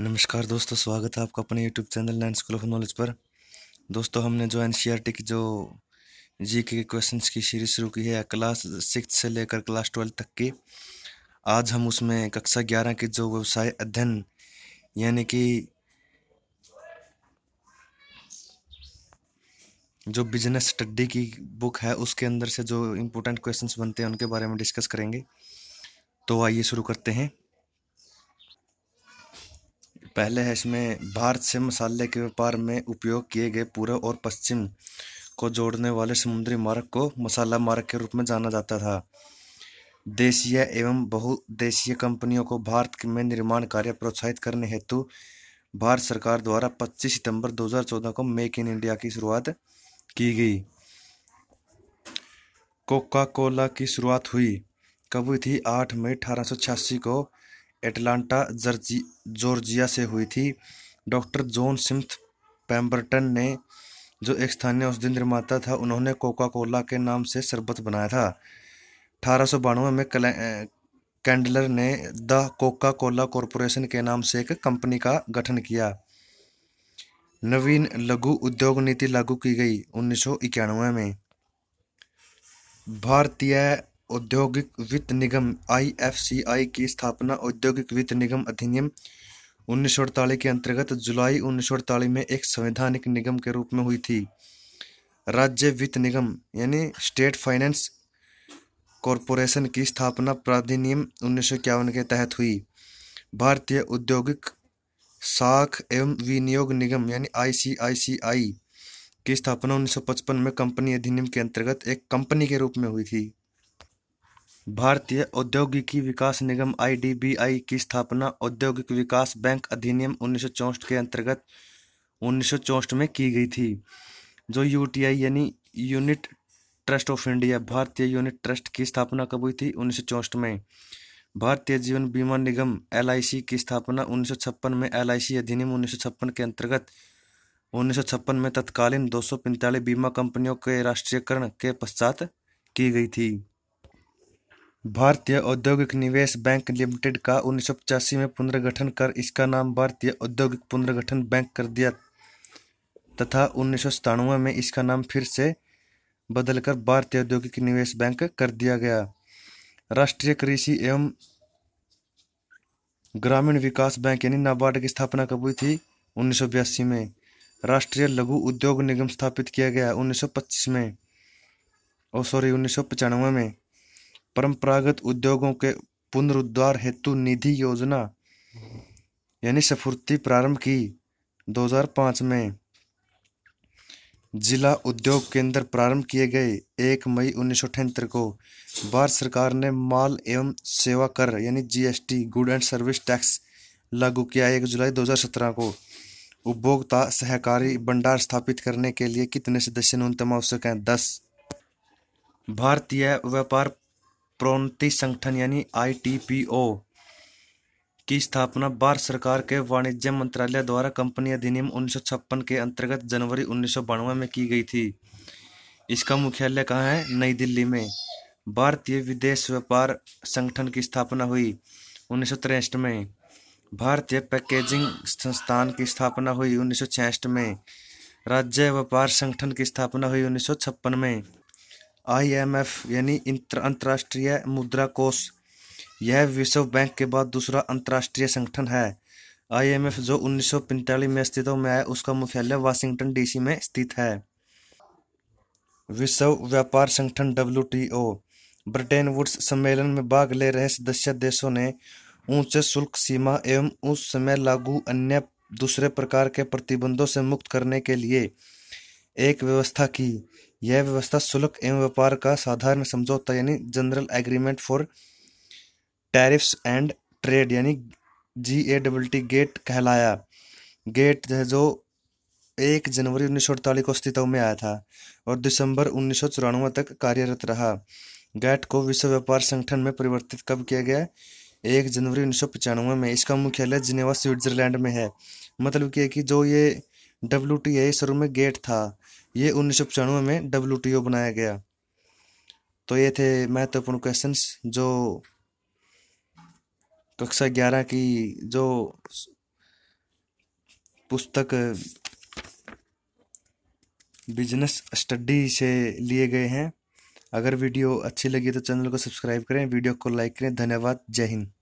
नमस्कार दोस्तों स्वागत है आपका अपने YouTube channel nine school of knowledge पर दोस्तों हमने जो एन e की जो जी के क्वेश्चन की सीरीज शुरू की है क्लास सिक्स से लेकर क्लास ट्वेल्थ तक की आज हम उसमें कक्षा ग्यारह के जो व्यवसाय अध्ययन यानी कि जो बिजनेस स्टडी की बुक है उसके अंदर से जो इम्पोर्टेंट क्वेश्चंस बनते हैं उनके बारे में डिस्कस करेंगे तो आइए शुरू करते हैं पहले है इसमें भारत से मसाले के व्यापार में उपयोग किए गए पूर्व और पश्चिम को जोड़ने वाले समुद्री मार्ग को मसाला मार्ग के रूप में जाना जाता था देशीय एवं बहुदेशीय कंपनियों को भारत में निर्माण कार्य प्रोत्साहित करने हेतु भारत सरकार द्वारा 25 सितंबर 2014 को मेक इन इंडिया की शुरुआत की गई कोका कोला की शुरुआत हुई कब हुई थी आठ मई अठारह को एटलांटा जॉर्जिया से हुई थी डॉक्टर जॉन सिम्थ पैम्बर्टन ने जो एक स्थानीय औषधि निर्माता था उन्होंने कोका कोला के नाम से शरबत बनाया था अठारह में कैंडलर ने द कोका कोला कॉरपोरेशन के नाम से एक कंपनी का गठन किया नवीन लघु उद्योग नीति लागू की गई उन्नीस में भारतीय औद्योगिक वित्त निगम आईएफसीआई की स्थापना औद्योगिक वित्त निगम अधिनियम उन्नीस के अंतर्गत जुलाई उन्नीस में एक संवैधानिक निगम के रूप में हुई थी राज्य वित्त निगम यानी स्टेट फाइनेंस कॉरपोरेशन की स्थापना प्राधिनियम उन्नीस के तहत हुई भारतीय औद्योगिक साख एवं विनियोग निगम यानी आईसीआईसीआई की स्थापना 1955 में कंपनी अधिनियम के अंतर्गत एक कंपनी के रूप में हुई थी भारतीय औद्योगिकी विकास निगम आई.डी.बी.आई की स्थापना औद्योगिक विकास बैंक अधिनियम उन्नीस के अंतर्गत उन्नीस में की गई थी जो यूटीआई यानी यूनिट ट्रस्ट ऑफ इंडिया भारतीय यूनिट ट्रस्ट की स्थापना कब हुई थी उन्नीस में भारतीय जीवन बीमा निगम एल की स्थापना उन्नीस में एल अधिनियम उन्नीस के अंतर्गत उन्नीस में तत्कालीन दो बीमा कंपनियों के राष्ट्रीयकरण के पश्चात की गई थी भारतीय औद्योगिक निवेश बैंक लिमिटेड का उन्नीस सौ पचासी में पुनर्गठन कर इसका नाम भारतीय औद्योगिक पुनर्गठन बैंक कर दिया तथा उन्नीस सौ सतानवे में इसका नाम फिर से बदलकर भारतीय औद्योगिक निवेश बैंक कर दिया गया राष्ट्रीय कृषि एवं ग्रामीण विकास बैंक यानी नाबार्ड की स्थापना कब हुई थी उन्नीस में राष्ट्रीय लघु उद्योग निगम स्थापित किया गया उन्नीस में और सॉरी उन्नीस में परंपरागत उद्योगों के पुनरुद्धार हेतु निधि योजना यानी सफूर्ति प्रारंभ की 2005 में जिला उद्योग केंद्र प्रारंभ किए गए एक मई उन्नीस को भारत सरकार ने माल एवं सेवा कर यानी GST good and service tax लागू किया एक जुलाई 2017 को उपभोक्ता सहकारी भंडार स्थापित करने के लिए कितने सदस्य न्यूनतम आवश्यक हैं दस भारतीय व्यापार प्रोन्नति संगठन यानी आईटीपीओ की स्थापना भारत सरकार के वाणिज्य मंत्रालय द्वारा कंपनी अधिनियम उन्नीस के अंतर्गत जनवरी उन्नीस में की गई थी इसका मुख्यालय कहाँ है नई दिल्ली में भारतीय विदेश व्यापार संगठन की स्थापना हुई उन्नीस में भारतीय पैकेजिंग संस्थान की स्थापना हुई उन्नीस में राज्य व्यापार संगठन की स्थापना हुई उन्नीस में आईएमएफ यानी अंतर्राष्ट्रीय मुद्रा कोष यह विश्व बैंक के बाद दूसरा अंतर्राष्ट्रीय संगठन है आईएमएफ जो उन्नीस में अस्तित्व में आया उसका मुख्यालय वाशिंगटन डीसी में स्थित है विश्व व्यापार संगठन डब्ल्यू ब्रिटेन वुड्स सम्मेलन में भाग ले रहे सदस्य देशों ने ऊंचे शुल्क सीमा एवं उस समय लागू अन्य दूसरे प्रकार के प्रतिबंधों से मुक्त करने के लिए एक व्यवस्था की यह व्यवस्था शुल्क एवं व्यापार का साधारण समझौता यानी General Agreement for Tariffs and Trade यानी G A double T GATT कहलाया गेट जो एक जनवरी उन्नीस को अस्तित्व में आया था और दिसंबर उन्नीस तक कार्यरत रहा गेट को विश्व व्यापार संगठन में परिवर्तित कब किया गया एक जनवरी उन्नीस में इसका मुख्यालय जिनेवा स्विट्जरलैंड में है मतलब कि जो ये डब्ल्यू टी आई शुरू में गेट था ये उन्नीस सौ पचानवे में डब्ल्यू टी ओ बनाया गया तो ये थे महत्वपूर्ण क्वेश्चंस जो कक्षा ग्यारह की जो पुस्तक बिजनेस स्टडी से लिए गए हैं अगर वीडियो अच्छी लगी तो चैनल को सब्सक्राइब करें वीडियो को लाइक करें धन्यवाद जय हिंद